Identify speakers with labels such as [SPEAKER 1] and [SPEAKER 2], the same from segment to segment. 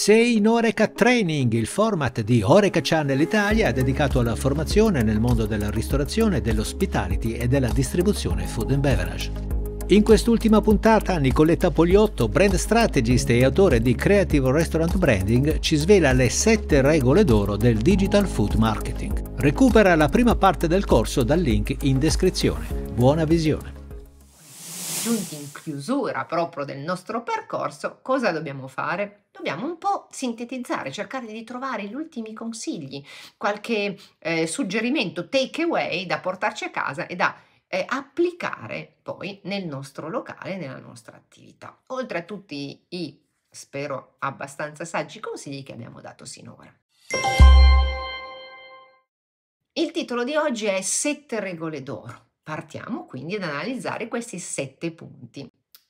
[SPEAKER 1] Sei in Oreca Training, il format di Oreca Channel Italia dedicato alla formazione nel mondo della ristorazione, dell'ospitality e della distribuzione food and beverage. In quest'ultima puntata Nicoletta Pogliotto, brand strategist e autore di Creative Restaurant Branding, ci svela le 7 regole d'oro del digital food marketing. Recupera la prima parte del corso dal link in descrizione. Buona visione! Giunti chiusura proprio del nostro percorso, cosa dobbiamo fare? Dobbiamo un po' sintetizzare, cercare di trovare gli ultimi consigli, qualche eh, suggerimento, takeaway da portarci a casa e da eh, applicare poi nel nostro locale, nella nostra attività, oltre a tutti i, spero, abbastanza saggi consigli che abbiamo dato sinora. Il titolo di oggi è Sette regole d'oro Partiamo quindi ad analizzare questi sette punti.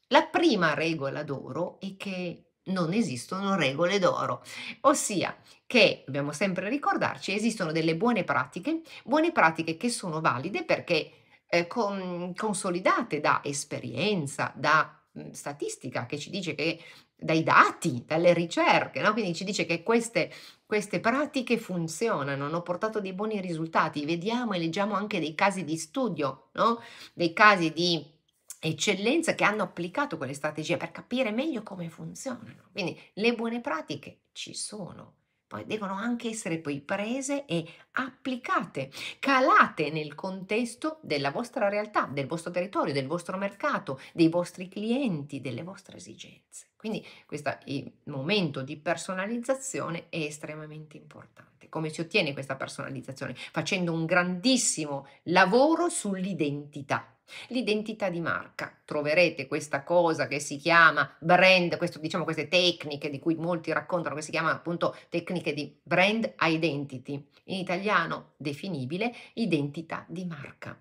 [SPEAKER 1] La prima regola d'oro è che non esistono regole d'oro, ossia che dobbiamo sempre ricordarci esistono delle buone pratiche, buone pratiche che sono valide perché eh, con, consolidate da esperienza, da statistica che ci dice che dai dati, dalle ricerche, no? quindi ci dice che queste, queste pratiche funzionano, hanno portato dei buoni risultati, vediamo e leggiamo anche dei casi di studio, no? dei casi di eccellenza che hanno applicato quelle strategie per capire meglio come funzionano. Quindi le buone pratiche ci sono, poi devono anche essere poi prese e applicate, calate nel contesto della vostra realtà, del vostro territorio, del vostro mercato, dei vostri clienti, delle vostre esigenze. Quindi questo momento di personalizzazione è estremamente importante. Come si ottiene questa personalizzazione? Facendo un grandissimo lavoro sull'identità L'identità di marca. Troverete questa cosa che si chiama brand, questo, diciamo queste tecniche di cui molti raccontano, che si chiamano appunto tecniche di brand identity, in italiano definibile identità di marca.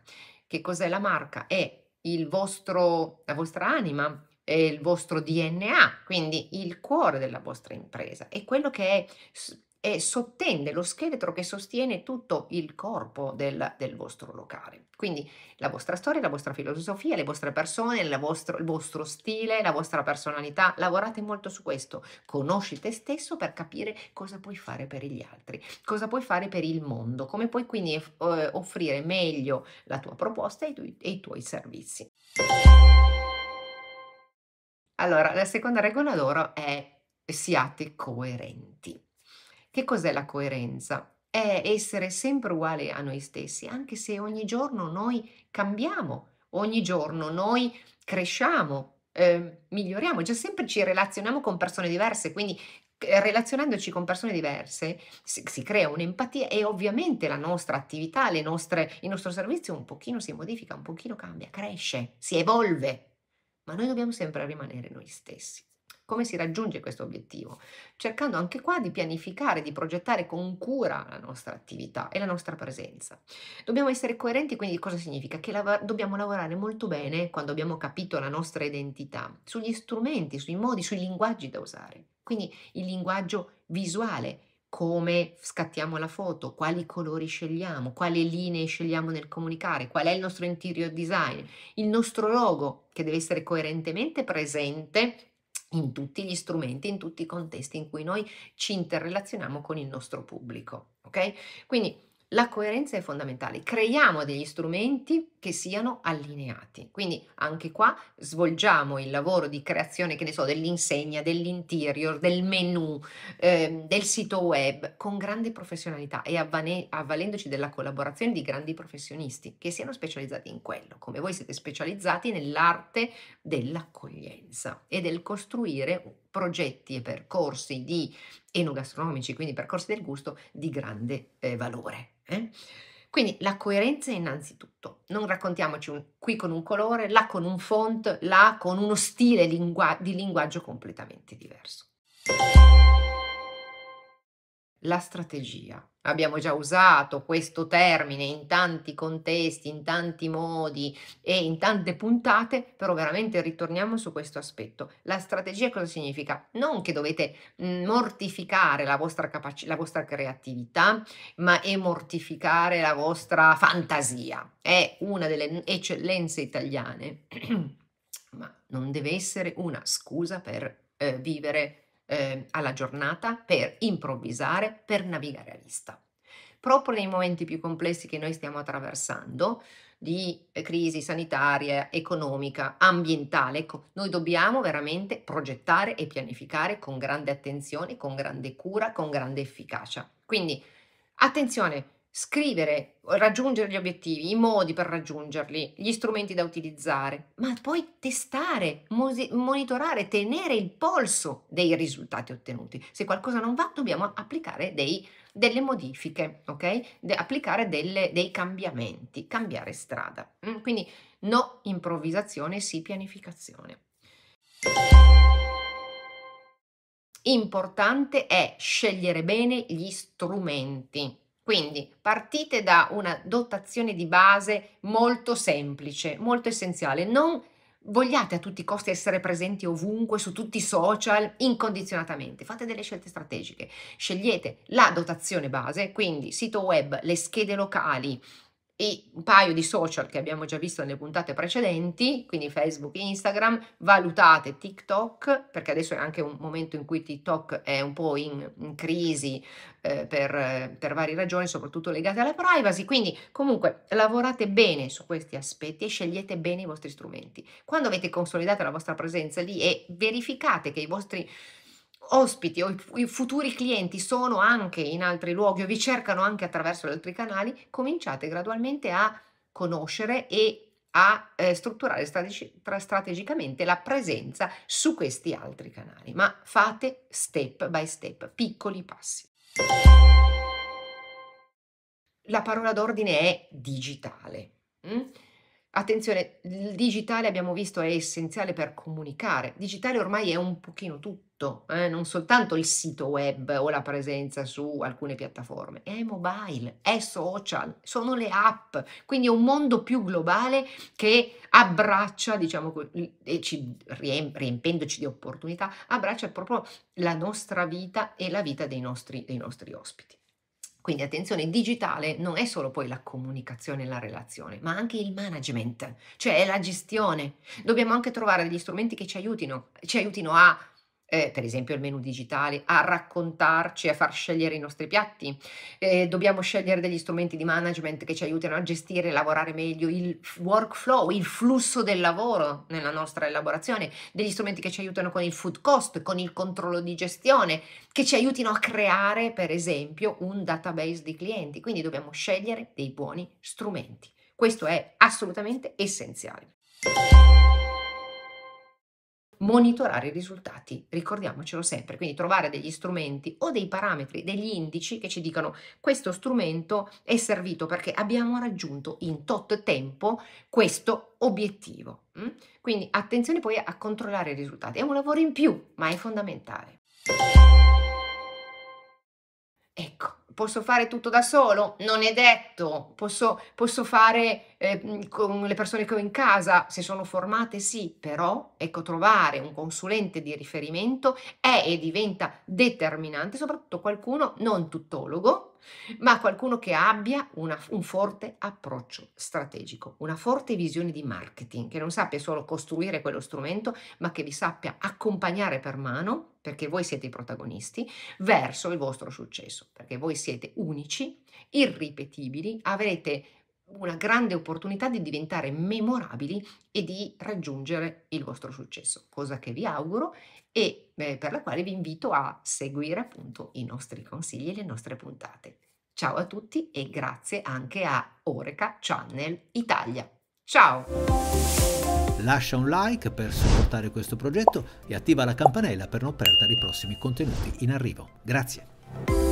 [SPEAKER 1] Che cos'è la marca? È il vostro, la vostra anima, è il vostro DNA, quindi il cuore della vostra impresa, è quello che è e sottende lo scheletro che sostiene tutto il corpo del, del vostro locale. Quindi la vostra storia, la vostra filosofia, le vostre persone, vostro, il vostro stile, la vostra personalità, lavorate molto su questo, conosci te stesso per capire cosa puoi fare per gli altri, cosa puoi fare per il mondo, come puoi quindi eh, offrire meglio la tua proposta e i, tu- e i tuoi servizi. Allora, la seconda regola d'oro è siate coerenti. Che cos'è la coerenza? È essere sempre uguale a noi stessi, anche se ogni giorno noi cambiamo, ogni giorno noi cresciamo, eh, miglioriamo, già sempre ci relazioniamo con persone diverse, quindi eh, relazionandoci con persone diverse si, si crea un'empatia e ovviamente la nostra attività, nostre, il nostro servizio un pochino si modifica, un pochino cambia, cresce, si evolve, ma noi dobbiamo sempre rimanere noi stessi. Come si raggiunge questo obiettivo? Cercando anche qua di pianificare, di progettare con cura la nostra attività e la nostra presenza. Dobbiamo essere coerenti, quindi cosa significa? Che lav- dobbiamo lavorare molto bene quando abbiamo capito la nostra identità, sugli strumenti, sui modi, sui linguaggi da usare. Quindi il linguaggio visuale, come scattiamo la foto, quali colori scegliamo, quali linee scegliamo nel comunicare, qual è il nostro interior design, il nostro logo che deve essere coerentemente presente in tutti gli strumenti, in tutti i contesti in cui noi ci interrelazioniamo con il nostro pubblico. Ok? Quindi la coerenza è fondamentale, creiamo degli strumenti che siano allineati. Quindi anche qua svolgiamo il lavoro di creazione, che ne so, dell'insegna, dell'interior, del menu, eh, del sito web con grande professionalità e avvane- avvalendoci della collaborazione di grandi professionisti che siano specializzati in quello, come voi siete specializzati nell'arte dell'accoglienza e del costruire progetti e percorsi di enogastronomici, quindi percorsi del gusto, di grande eh, valore. Eh? Quindi la coerenza innanzitutto, non raccontiamoci un, qui con un colore, là con un font, là con uno stile lingua- di linguaggio completamente diverso la strategia. Abbiamo già usato questo termine in tanti contesti, in tanti modi e in tante puntate, però veramente ritorniamo su questo aspetto. La strategia cosa significa? Non che dovete mhmm, mortificare la vostra, capac- la vostra creatività, ma è mortificare la vostra fantasia. È una delle eccellenze italiane, ma non deve essere una scusa per eh, vivere eh, alla giornata, per improvvisare, per navigare a vista. Proprio nei momenti più complessi che noi stiamo attraversando, di crisi sanitaria, economica, ambientale, ecco, noi dobbiamo veramente progettare e pianificare con grande attenzione, con grande cura, con grande efficacia. Quindi attenzione, scrivere, raggiungere gli obiettivi, i modi per raggiungerli, gli strumenti da utilizzare, ma poi testare, monitorare, tenere il polso dei risultati ottenuti. Se qualcosa non va, dobbiamo applicare dei, delle modifiche, ok? De- applicare delle, dei cambiamenti, cambiare strada. Mm, quindi no improvvisazione, sì pianificazione. Importante è scegliere bene gli strumenti quindi partite da una dotazione di base molto semplice, molto essenziale. Non vogliate a tutti i costi essere presenti ovunque, su tutti i social, incondizionatamente. Fate delle scelte strategiche. Scegliete la dotazione base, quindi sito web, le schede locali, e un paio di social che abbiamo già visto nelle puntate precedenti, quindi Facebook e Instagram, valutate TikTok, perché adesso è anche un momento in cui TikTok è un po' in, in crisi eh, per, per varie ragioni, soprattutto legate alla privacy, quindi comunque lavorate bene su questi aspetti e scegliete bene i vostri strumenti. Quando avete consolidato la vostra presenza lì e verificate che i vostri ospiti o i futuri clienti sono anche in altri luoghi o vi cercano anche attraverso gli altri canali, cominciate gradualmente a conoscere e a eh, strutturare strategi- strategicamente la presenza su questi altri canali, ma fate step by step, piccoli passi. La parola d'ordine è digitale. Mm? Attenzione, il digitale abbiamo visto è essenziale per comunicare, digitale ormai è un pochino tutto tutto, eh? non soltanto il sito web o la presenza su alcune piattaforme, è mobile, è social, sono le app, quindi è un mondo più globale che abbraccia, diciamo, e ci, riempendoci di opportunità, abbraccia proprio la nostra vita e la vita dei nostri, dei nostri ospiti. Quindi attenzione, digitale non è solo poi la comunicazione e la relazione, ma anche il management, cioè è la gestione. Dobbiamo anche trovare degli strumenti che ci aiutino, ci aiutino a eh, per esempio il menu digitale, a raccontarci, a far scegliere i nostri piatti. Eh, dobbiamo scegliere degli strumenti di management che ci aiutino a gestire e lavorare meglio il workflow, il flusso del lavoro nella nostra elaborazione, degli strumenti che ci aiutano con il food cost, con il controllo di gestione, che ci aiutino a creare per esempio un database di clienti. Quindi dobbiamo scegliere dei buoni strumenti. Questo è assolutamente essenziale monitorare i risultati, ricordiamocelo sempre, quindi trovare degli strumenti o dei parametri, degli indici che ci dicano questo strumento è servito perché abbiamo raggiunto in tot tempo questo obiettivo. Mm? Quindi attenzione poi a controllare i risultati, è un lavoro in più, ma è fondamentale. Ecco, posso fare tutto da solo? Non è detto, posso, posso fare eh, con le persone che ho in casa, se sono formate sì, però ecco trovare un consulente di riferimento è e diventa determinante, soprattutto qualcuno non tuttologo, ma qualcuno che abbia una, un forte approccio strategico, una forte visione di marketing, che non sappia solo costruire quello strumento, ma che vi sappia accompagnare per mano, perché voi siete i protagonisti, verso il vostro successo, perché voi siete unici, irripetibili, avrete una grande opportunità di diventare memorabili e di raggiungere il vostro successo, cosa che vi auguro e eh, per la quale vi invito a seguire appunto i nostri consigli e le nostre puntate. Ciao a tutti e grazie anche a Oreca Channel Italia. Ciao! Lascia un like per supportare questo progetto e attiva la campanella per non perdere i prossimi contenuti in arrivo. Grazie!